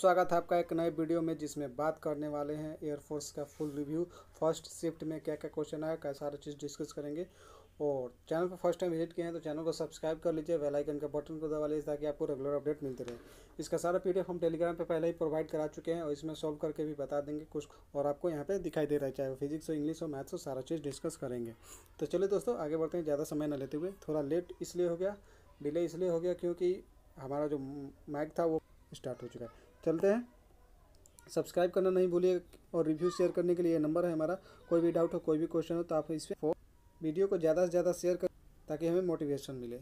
स्वागत है आपका एक नए वीडियो में जिसमें बात करने वाले हैं एयरफोर्स का फुल रिव्यू फर्स्ट शिफ्ट में क्या क्या क्वेश्चन आया क्या सारा चीज़ डिस्कस करेंगे और चैनल पर फर्स्ट टाइम विजिट किए हैं तो चैनल को सब्सक्राइब कर लीजिए बेल आइकन का बटन को दबा लीजिए ताकि आपको रेगुलर अपडेट मिलते रहे इसका सारा पी हम टेलीग्राम पर पहले ही प्रोवाइड करा चुके हैं और इसमें सॉल्व करके भी बता देंगे कुछ और आपको यहाँ पे दिखाई दे रहा है चाहे फिजिक्स हो इंग्लिश हो मैथ्स हो सारा चीज़ डिस्कस करेंगे तो चलिए दोस्तों आगे बढ़ते हैं ज़्यादा समय न लेते हुए थोड़ा लेट इसलिए हो गया डिले इसलिए हो गया क्योंकि हमारा जो माइक था वो स्टार्ट हो चुका है चलते हैं सब्सक्राइब करना नहीं भूलिएगा और रिव्यू शेयर करने के लिए नंबर है हमारा कोई भी डाउट हो कोई भी क्वेश्चन हो तो आप इस पर वीडियो को ज़्यादा से ज़्यादा शेयर कर ताकि हमें मोटिवेशन मिले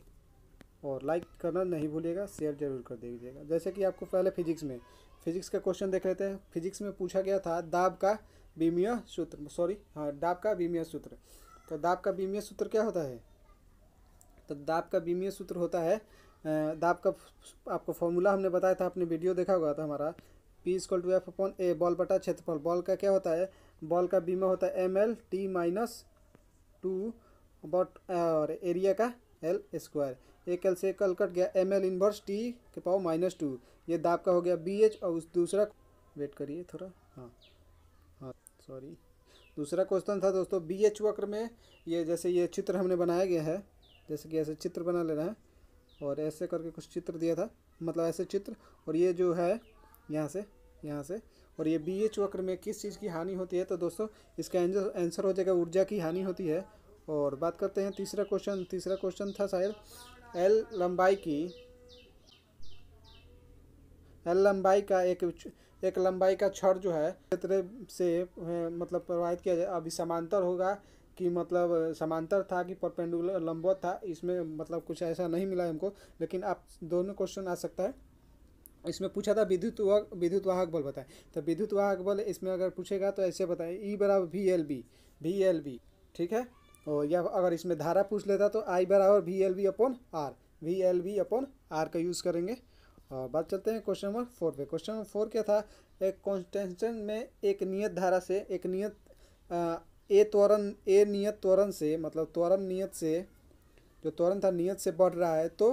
और लाइक करना नहीं भूलिएगा शेयर जरूर कर दीजिएगा जैसे कि आपको पहले फिजिक्स में फिजिक्स का क्वेश्चन देख लेते हैं फिजिक्स में पूछा गया था दाब का बीमीय सूत्र सॉरी हाँ दाब का बीमीय सूत्र तो दाब का बीमीय सूत्र क्या होता है तो दाब का बीमीय सूत्र होता है दाब का आपको फॉर्मूला हमने बताया था आपने वीडियो देखा हुआ था तो हमारा P is equal to F upon A बॉल बटा क्षेत्रफल बॉल का क्या होता है बॉल का बीमा होता है M L T minus two बॉट और एरिया का एल स्क्वायर एक एल से एक एल कट गया एम एल इनवर्स टी के पाओ माइनस टू ये दाब का हो गया बी एच और उस दूसरा वेट करिए थोड़ा हाँ हाँ सॉरी दूसरा क्वेश्चन था दोस्तों बी एच वक्र में ये जैसे ये चित्र हमने बनाया गया है जैसे कि ऐसे चित्र बना ले रहे हैं और ऐसे करके कुछ चित्र दिया था मतलब ऐसे चित्र और ये जो है यहाँ से यहाँ से और ये बी एच वक्र में किस चीज़ की हानि होती है तो दोस्तों इसका आंसर हो जाएगा ऊर्जा की हानि होती है और बात करते हैं तीसरा क्वेश्चन तीसरा क्वेश्चन था शायद एल लंबाई की एल लंबाई का एक एक लंबाई का छड़ जो है क्षेत्र से मतलब प्रभावित किया जाए अभी समांतर होगा कि मतलब समांतर था कि परपेंडुलर लंबवत था इसमें मतलब कुछ ऐसा नहीं मिला हमको लेकिन आप दोनों क्वेश्चन आ सकता है इसमें पूछा था विद्युत विद्युत वाहक बल बताएं तो विद्युत वाहक बल इसमें अगर पूछेगा तो ऐसे बताएं ई e बराबर V L B V L B ठीक है और या अगर इसमें धारा पूछ लेता तो आई बराबर V L B upon R V L B upon R का यूज़ करेंगे और बात चलते हैं क्वेश्चन नंबर फोर पे क्वेश्चन नंबर फोर क्या था एक कॉन्स्टेंशन में एक नियत धारा से एक नियत ए त्वरण ए नियत त्वरण से मतलब त्वरण नियत से जो त्वरण था नियत से बढ़ रहा है तो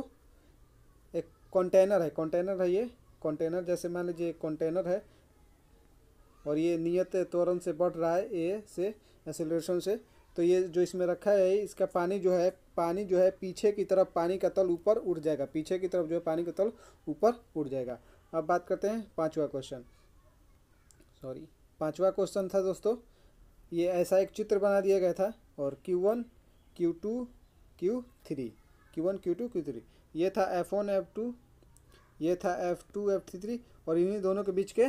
एक कंटेनर है कंटेनर है ये कंटेनर जैसे मान लीजिए कंटेनर है और ये नियत त्वरण से बढ़ रहा है ए से एक्सेलरेशन से तो ये जो इसमें रखा है इसका पानी जो है पानी जो है पीछे की तरफ पानी का तल ऊपर उड़ जाएगा पीछे की तरफ जो है पानी का तल ऊपर उड़ जाएगा अब बात करते हैं पाँचवा क्वेश्चन सॉरी पाँचवा क्वेश्चन था दोस्तों ये ऐसा एक चित्र बना दिया गया था और Q one Q two Q three Q one Q two Q three ये था एफ वन एफ टू ये था एफ टू एफ थ्री और इन्हीं दोनों के बीच के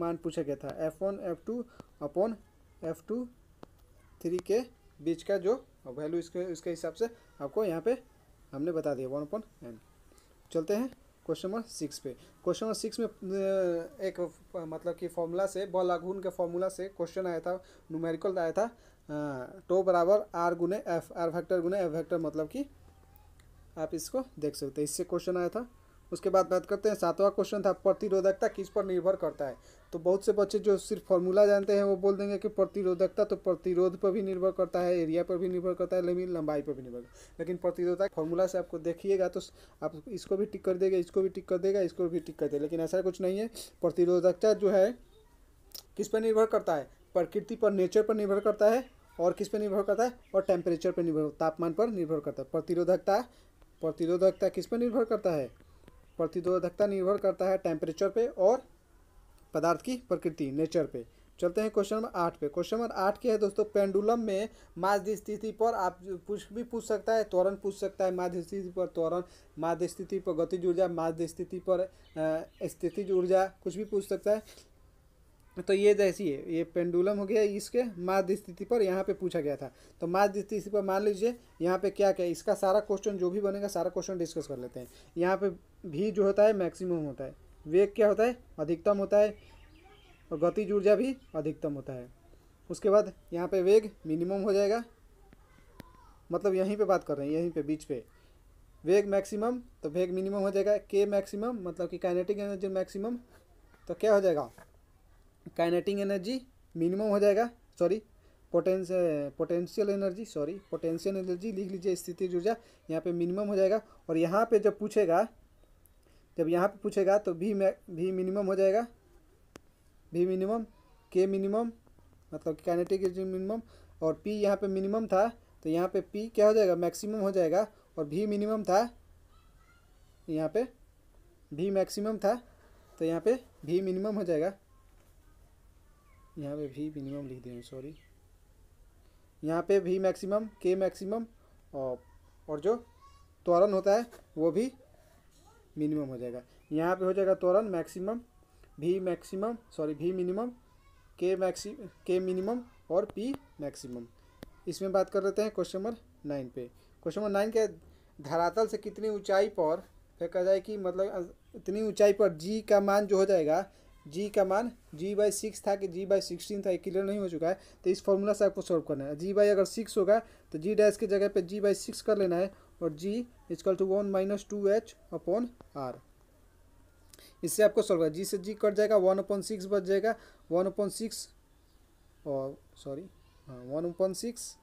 मान पूछा गया था F one F two upon F two three के बीच का जो वैल्यू इसके इसके हिसाब से आपको यहाँ पे हमने बता दिया वन अपॉन एन चलते हैं क्वेश्चन नंबर सिक्स पे क्वेश्चन नंबर सिक्स में एक मतलब कि फॉर्मूला से बॉल आगुन के फॉर्मूला से क्वेश्चन आया था न्यूमेरिकल आया था टो बराबर आर गुने एफ आर फैक्टर गुने एफ फैक्टर मतलब कि आप इसको देख सकते हैं इससे क्वेश्चन आया था उसके बाद बात करते हैं सातवां क्वेश्चन था प्रतिरोधकता किस पर निर्भर करता है तो बहुत से बच्चे जो सिर्फ फॉर्मूला जानते हैं वो बोल देंगे कि प्रतिरोधकता तो प्रतिरोध पर भी निर्भर करता है एरिया पर भी निर्भर करता है लेकिन लंबाई पर भी निर्भर लेकिन प्रतिरोधक फॉर्मूला से आपको देखिएगा तो आप इसको भी टिक कर देगा इसको भी टिक कर देगा इसको भी टिक कर देगा लेकिन ऐसा कुछ नहीं है प्रतिरोधकता जो है किस पर निर्भर करता है प्रकृति पर नेचर पर निर्भर करता है और किस पर निर्भर करता है और टेम्परेचर पर निर्भर तापमान पर निर्भर करता है प्रतिरोधकता प्रतिरोधकता किस पर निर्भर करता है प्रतिरोधकता निर्भर करता है टेम्परेचर पे और पदार्थ की प्रकृति नेचर पे चलते हैं क्वेश्चन नंबर आठ पे क्वेश्चन नंबर आठ के है दोस्तों पेंडुलम में माध्य स्थिति पर आप पूछ भी पूछ सकता है त्वरण पूछ सकता है माध्य स्थिति पर त्वरण माध्य स्थिति पर गतिज ऊर्जा माध्य स्थिति पर स्थितिज ऊर्जा कुछ भी पूछ सकता है तो ये जैसी है ये पेंडुलम हो गया इसके माध्य स्थिति पर यहाँ पे पूछा गया था तो माध्य स्थिति पर मान लीजिए यहाँ पे क्या क्या इसका सारा क्वेश्चन जो भी बनेगा सारा क्वेश्चन डिस्कस कर लेते हैं यहाँ पे भी जो होता है मैक्सिमम होता है वेग क्या होता है अधिकतम होता है और गति ऊर्जा भी अधिकतम होता है उसके बाद यहाँ पर वेग मिनिमम हो जाएगा मतलब यहीं पर बात कर रहे हैं यहीं पर बीच पे वेग मैक्सिमम तो वेग मिनिमम हो जाएगा के मैक्सिमम मतलब कि काइनेटिक एनर्जी मैक्सिमम तो क्या हो जाएगा काइनेटिंग एनर्जी मिनिमम हो जाएगा सॉरी पोटेंस potential energy sorry potential energy लिख लीजिए स्थिति ऊर्जा यहाँ पे मिनिमम हो जाएगा और यहाँ पे जब पूछेगा जब यहाँ पे पूछेगा तो भी मै भी मिनिमम हो जाएगा भी मिनिमम के मिनिमम मतलब काइनेटिक एनर्जी मिनिमम और पी यहाँ पे मिनिमम था तो यहाँ पे पी क्या हो जाएगा मैक्सिमम हो जाएगा और भी मिनिमम था यहाँ पे भी मैक्सिमम था तो यहाँ पे भी मिनिमम हो जाएगा यहाँ पे भी मिनिमम लिख दिए सॉरी यहाँ पे भी मैक्सिमम के मैक्सिमम और और जो त्वरण होता है वो भी मिनिमम हो जाएगा यहाँ पे हो जाएगा त्वरण मैक्सिमम भी मैक्सिमम सॉरी भी मिनिमम के मैक्सी के मिनिमम और पी मैक्सिमम इसमें बात कर लेते हैं क्वेश्चन नंबर नाइन पे क्वेश्चन नंबर नाइन के धरातल से कितनी ऊंचाई पर कहा जाए कि मतलब इतनी ऊंचाई पर जी का मान जो हो जाएगा जी का मान जी बाई सिक्स था कि जी बाई सिक्सटीन था ये क्लियर नहीं हो चुका है तो इस फॉर्मूला से आपको सॉल्व करना है जी बाई अगर सिक्स होगा तो जी डैश की जगह पे जी बाई सिक्स कर लेना है और G is equal to one minus two H upon R इससे आपको सॉल्व है जी से जी कट जाएगा वन अपॉन सिक्स बच जाएगा वन अपॉन सिक्स और sorry one upon six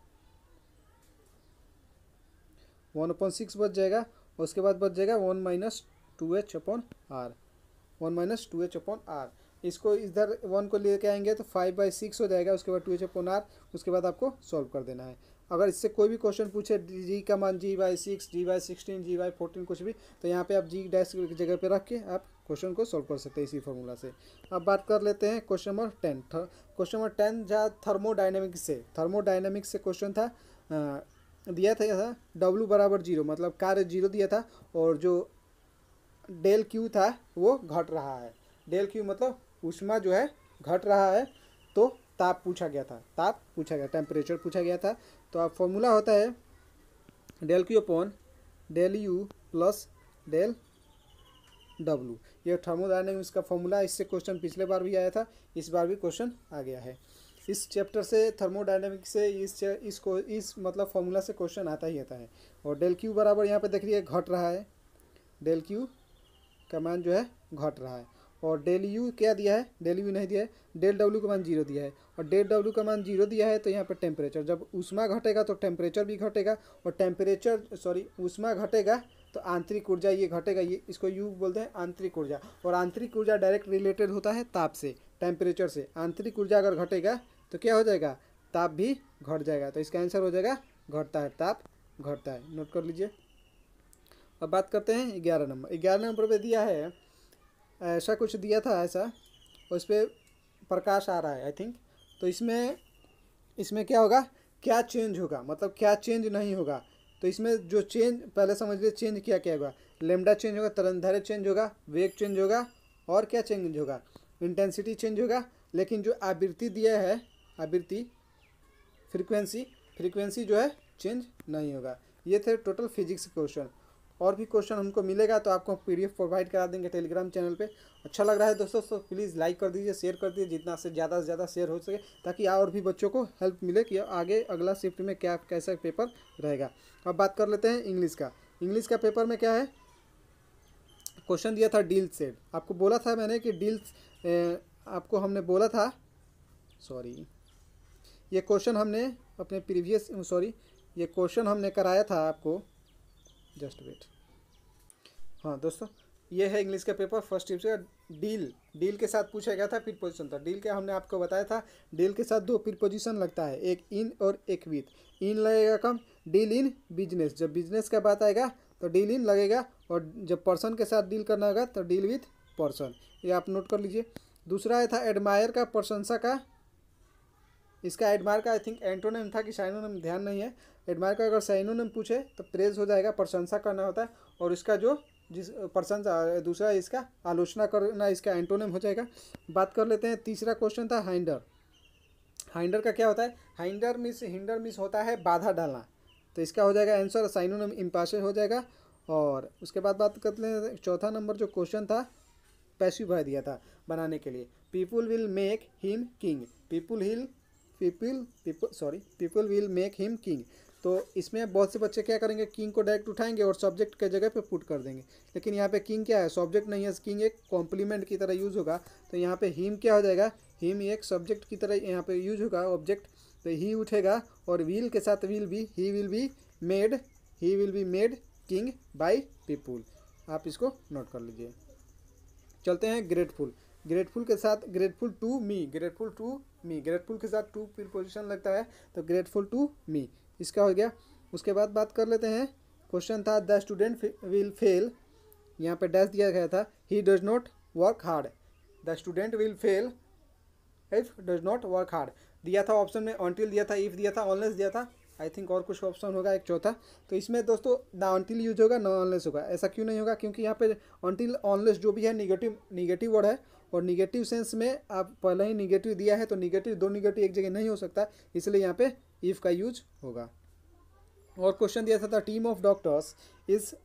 one upon six बच जाएगा उसके बाद बच जाएगा one minus two H upon R one minus two H upon R इसको इधर वन को लेके आएंगे तो फाइव बाई सिक्स हो जाएगा उसके बाद टू एच अपॉन आर उसके बाद आपको सॉल्व कर देना है अगर इससे कोई भी क्वेश्चन पूछे जी का मान G by six G by sixteen G by fourteen कुछ भी तो यहाँ पे आप जी डैश की जगह पे रख के आप क्वेश्चन को सॉल्व कर सकते हैं इसी फॉर्मूला से अब बात कर लेते हैं question number ten question number ten जहाँ थर्मोडाइनमिक्स से थर्मोडाइनमिक्स से क्वेश्चन था आ, दिया था यह था डब्लू बराबर जीरो मतलब कार्य जीरो दिया था और जो डेल क्यू था वो घट रहा है डेल क्यू मतलब उष्मा जो है घट रहा है तो ताप पूछा गया था ताप पूछा गया टेम्परेचर पूछा गया था तो अब फॉर्मूला होता है del Q upon del U plus del W ये थर्मोडायनेमिक्स इसका फॉर्मूला इससे क्वेश्चन पिछले बार भी आया था इस बार भी क्वेश्चन आ गया है इस चैप्टर से थर्मोडायनेमिक्स से इस इसको इस मतलब फॉर्मूला से क्वेश्चन आता ही आता है और डेल क्यू बराबर यहाँ पे देख रही है घट रहा है डेल क्यू का मान जो है घट रहा है और डेल यू क्या दिया है डेल यू नहीं दिया है डेल डब्ल्यू का मान जीरो दिया है और डेल डब्ल्यू का मान जीरो दिया है तो यहाँ पर टेम्परेचर जब उष्मा घटेगा तो टेम्परेचर भी घटेगा और टेम्परेचर सॉरी उष्मा घटेगा तो आंतरिक ऊर्जा ये घटेगा ये इसको यू बोलते हैं आंतरिक ऊर्जा और आंतरिक ऊर्जा डायरेक्ट रिलेटेड होता है ताप से टेम्परेचर से आंतरिक ऊर्जा अगर घटेगा तो क्या हो जाएगा ताप भी घट जाएगा तो इसका आंसर हो जाएगा घटता है ताप घटता है नोट कर लीजिए अब बात करते हैं ग्यारह नंबर ग्यारह नंबर पे दिया है ऐसा कुछ दिया था ऐसा उस पर प्रकाश आ रहा है आई थिंक तो इसमें इसमें क्या होगा क्या चेंज होगा मतलब क्या चेंज नहीं होगा तो इसमें जो चेंज पहले समझ लीजिए चेंज क्या क्या होगा लेमडा चेंज होगा तरनधारे चेंज होगा वेग चेंज होगा और क्या चेंज होगा इंटेंसिटी चेंज होगा लेकिन जो आवृत्ति दिया है आवृत्ति फ्रीक्वेंसी फ्रीक्वेंसी जो है चेंज नहीं होगा ये थे टोटल फिजिक्स क्वेश्चन और भी क्वेश्चन हमको मिलेगा तो आपको पीडीएफ प्रोवाइड करा देंगे टेलीग्राम चैनल पे अच्छा लग रहा है दोस्तों तो प्लीज़ लाइक कर दीजिए शेयर कर दीजिए जितना से ज़्यादा से ज़्यादा शेयर हो सके ताकि और भी बच्चों को हेल्प मिले कि आगे अगला शिफ्ट में क्या कैसा पेपर रहेगा अब बात कर लेते हैं इंग्लिश का इंग्लिश का पेपर में क्या है क्वेश्चन दिया था डील सेट आपको बोला था मैंने कि डील्स आपको हमने बोला था सॉरी ये क्वेश्चन हमने अपने प्रीवियस सॉरी ये क्वेश्चन हमने कराया था आपको जस्ट वेट हाँ दोस्तों ये है इंग्लिश का पेपर फर्स्ट टिप्स का डील डील के साथ पूछा गया था फिर पोजीशन था डील के हमने आपको बताया था डील के साथ दो फिर पोजीशन लगता है एक इन और एक विथ इन लगेगा कम डील इन बिजनेस जब बिजनेस का बात आएगा तो डील इन लगेगा और जब पर्सन के साथ डील करना होगा तो डील विथ पर्सन ये आप नोट कर लीजिए दूसरा आया था एडमायर का प्रशंसा का इसका एडमार्क आई थिंक एंटोनेम था कि साइनोनेम ध्यान नहीं है एडमार्क अगर साइनोनेम पूछे तो प्रेज हो जाएगा प्रशंसा करना होता है और इसका जो जिस प्रशंसा दूसरा इसका आलोचना करना इसका एंटोनेम हो जाएगा बात कर लेते हैं तीसरा क्वेश्चन था हाइंडर हाइंडर का क्या होता है हाइंडर मिस हिंडर मिस होता है बाधा डालना तो इसका हो जाएगा आंसर साइनोनेम इम्पासिव हो जाएगा और उसके बाद बात कर लें चौथा नंबर जो क्वेश्चन था पैसिव दिया था बनाने के लिए people will make him king people hill people people sorry people will make him king तो इसमें बहुत से बच्चे क्या करेंगे किंग को डायरेक्ट उठाएंगे और सब्जेक्ट के जगह पे पुट कर देंगे लेकिन यहाँ पे किंग क्या है सब्जेक्ट नहीं है किंग एक कॉम्प्लीमेंट की तरह यूज़ होगा तो यहाँ पे हिम क्या हो जाएगा हिम एक सब्जेक्ट की तरह यहाँ पे यूज होगा ऑब्जेक्ट तो ही उठेगा और व्हील के साथ व्हील भी he will be made he will be made king by people आप इसको नोट कर लीजिए चलते हैं ग्रेटफुल ग्रेटफुल के साथ grateful to me grateful to me grateful के साथ टू प्रीपोजिशन लगता है तो ग्रेटफुल टू मी इसका हो गया उसके बाद बात कर लेते हैं क्वेश्चन था द स्टूडेंट विल फेल यहाँ पे डैश दिया गया था he does not work hard the student will fail if does not work hard दिया था ऑप्शन में ऑनटिल दिया था इफ दिया था ऑनलेस दिया था आई थिंक और कुछ ऑप्शन होगा एक चौथा तो इसमें दोस्तों ना ऑनटिल यूज होगा ना ऑनलेस होगा ऐसा क्यों नहीं होगा क्योंकि यहाँ पे ऑनटिल ऑनलेस जो भी है निगेटिव निगेटिव वर्ड है और निगेटिव सेंस में आप पहले ही निगेटिव दिया है तो निगेटिव दो निगेटिव एक जगह नहीं हो सकता इसलिए यहाँ पे इफ़ का यूज होगा और क्वेश्चन दिया था, था team of doctors is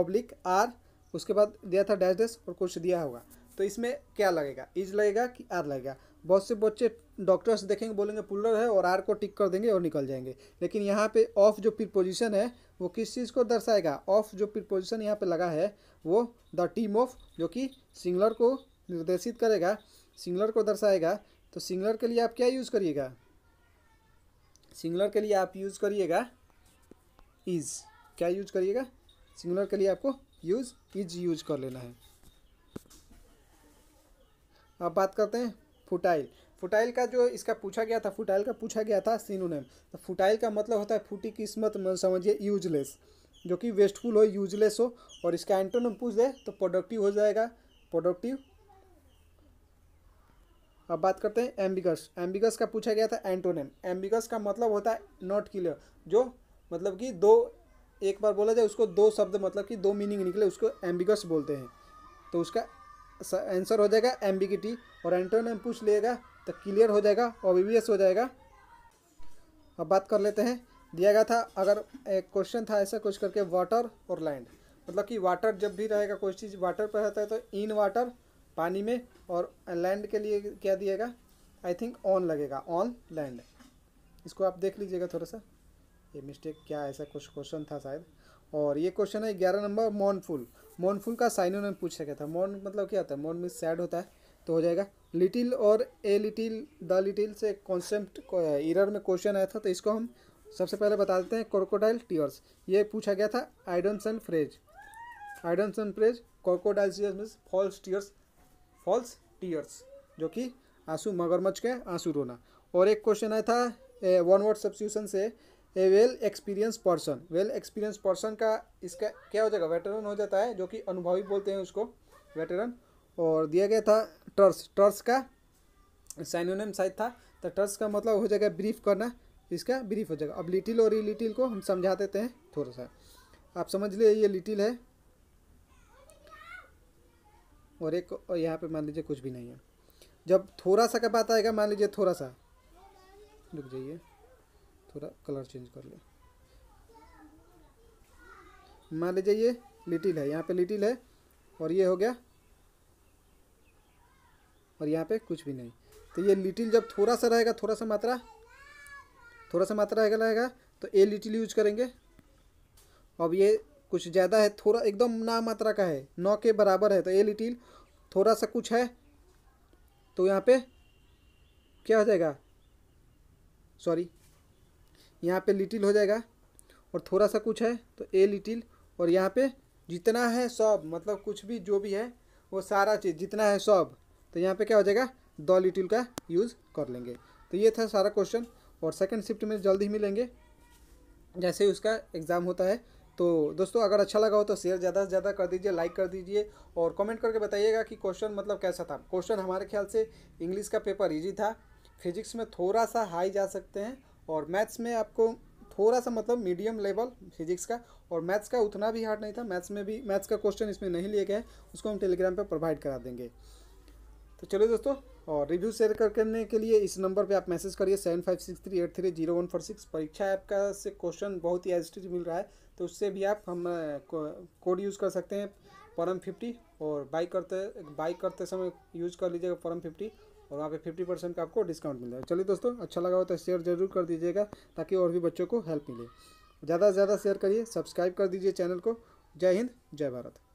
oblique are उसके बाद दिया था डैश डैश और कुछ दिया होगा तो इसमें क्या लगेगा इज लगेगा कि आर लगेगा बहुत से बच्चे डॉक्टर्स देखेंगे बोलेंगे पुलर है और आर को टिक कर देंगे और निकल जाएंगे लेकिन यहाँ पे ऑफ जो प्रीपोजिशन है वो किस चीज़ को दर्शाएगा ऑफ जो प्रीपोजिशन यहाँ पे लगा है वो द टीम ऑफ जो कि सिंगलर को निर्देशित करेगा सिंगलर को दर्शाएगा तो सिंगलर के लिए आप क्या यूज़ करिएगा सिंगलर के लिए आप यूज़ करिएगा इज़ क्या यूज करिएगा सिंगलर के लिए आपको यूज इज यूज कर लेना है अब बात करते हैं फुटाइल फुटाइल का जो इसका पूछा गया था फुटाइल का पूछा गया था सिनोनेम तो फुटाइल का मतलब होता है फूटी किस्मत मतलब समझिए यूजलेस जो कि वेस्टफुल हो यूजलेस हो और इसका एंटोनम पूछ दे तो प्रोडक्टिव हो जाएगा प्रोडक्टिव अब बात करते हैं एम्बिगस एम्बिगस का पूछा गया था एंटोनिम एम्बिगस का मतलब होता है नॉट क्लियर जो मतलब कि दो एक बार बोला जाए उसको दो शब्द मतलब कि दो मीनिंग निकले उसको एम्बिगस बोलते हैं तो उसका आंसर हो जाएगा एम्बिगिटी और एंटोनिम पूछ लिएगा तो क्लियर हो जाएगा ऑबिवियस हो जाएगा अब बात कर लेते हैं दिया गया था अगर एक क्वेश्चन था ऐसा कुछ करके वाटर और लैंड मतलब कि वाटर जब भी रहेगा कोई चीज़ वाटर पर रहता है तो इन वाटर पानी में और लैंड के लिए क्या दिएगा आई थिंक ऑन लगेगा ऑन लैंड इसको आप देख लीजिएगा थोड़ा सा ये मिस्टेक क्या ऐसा कुछ क्वेश्चन था शायद और ये क्वेश्चन है ग्यारह नंबर मॉनफुल मॉनफुल का साइन उन्होंने पूछा गया था मॉन मतलब क्या होता है मॉन मीन सैड होता है तो हो जाएगा लिटिल और ए लिटिल द लिटिल से कॉन्सेप्ट इरर uh, में क्वेश्चन आया था तो इसको हम सबसे पहले बता देते हैं क्रोकोडाइल टीयर्स ये पूछा गया था आइडम्स सेल फ्रेज आइडन सन phrase crocodile means false tears false tears जो कि आंसू मगरमच्छ के आंसू रोना और एक क्वेश्चन आया था वन वर्ड सब्सिट्यूशन से a well experience person well experience person का इसका क्या हो जाएगा वेटरन हो जाता है जो कि अनुभवी बोलते हैं उसको वेटरन और दिया गया था टर्स टर्स का साइनोनेम साइड था तो टर्स का मतलब हो जाएगा ब्रीफ करना इसका ब्रीफ हो जाएगा अब लिटिल और ई लिटिल को हम समझा देते हैं थोड़ा सा आप समझ लिए ये लिटिल है और एक और यहाँ पे मान लीजिए कुछ भी नहीं है जब थोड़ा सा का बात आएगा मान लीजिए थोड़ा सा रुक जाइए थोड़ा कलर चेंज कर लो मान लीजिए ये लिटिल है यहाँ पे लिटिल है और ये हो गया और यहाँ पे कुछ भी नहीं तो ये लिटिल जब थोड़ा सा रहेगा थोड़ा सा मात्रा थोड़ा सा मात्रा रहेगा रहेगा तो ए लिटिल यूज करेंगे अब ये कुछ ज़्यादा है थोड़ा एकदम ना मात्रा का है नौ के बराबर है तो ए लिटिल थोड़ा सा कुछ है तो यहाँ पे क्या हो जाएगा सॉरी यहाँ पे लिटिल हो जाएगा और थोड़ा सा कुछ है तो ए लिटिल और यहाँ पे जितना है सब मतलब कुछ भी जो भी है वो सारा चीज़ जितना है सब तो यहाँ पे क्या हो जाएगा द लिटिल का यूज़ कर लेंगे तो ये था सारा क्वेश्चन और सेकंड शिफ्ट में जल्दी ही मिलेंगे जैसे ही उसका एग्ज़ाम होता है तो दोस्तों अगर अच्छा लगा हो तो शेयर ज़्यादा से ज़्यादा कर दीजिए लाइक कर दीजिए और कमेंट करके बताइएगा कि क्वेश्चन मतलब कैसा था क्वेश्चन हमारे ख्याल से इंग्लिश का पेपर ईजी था फिजिक्स में थोड़ा सा हाई जा सकते हैं और मैथ्स में आपको थोड़ा सा मतलब मीडियम लेवल फिजिक्स का और मैथ्स का उतना भी हार्ड नहीं था मैथ्स में भी मैथ्स का क्वेश्चन इसमें नहीं लिए गए उसको हम टेलीग्राम पर प्रोवाइड करा देंगे तो चलिए दोस्तों और रिव्यू शेयर करने के लिए इस नंबर पे आप मैसेज करिए seven five six three eight three zero one four six परीक्षा ऐप का से क्वेश्चन बहुत ही एजिटिव मिल रहा है तो उससे भी आप हम कोड यूज़ कर सकते हैं परम फिफ्टी और बाई करते बाई करते समय यूज़ कर लीजिएगा परम फिफ्टी और वहाँ पे फिफ्टी परसेंट का आपको डिस्काउंट मिल जाएगा चलिए दोस्तों अच्छा लगा हो तो शेयर जरूर कर दीजिएगा ताकि और भी बच्चों को हेल्प मिले ज़्यादा से ज़्यादा शेयर करिए सब्सक्राइब कर दीजिए चैनल को जय हिंद जय भारत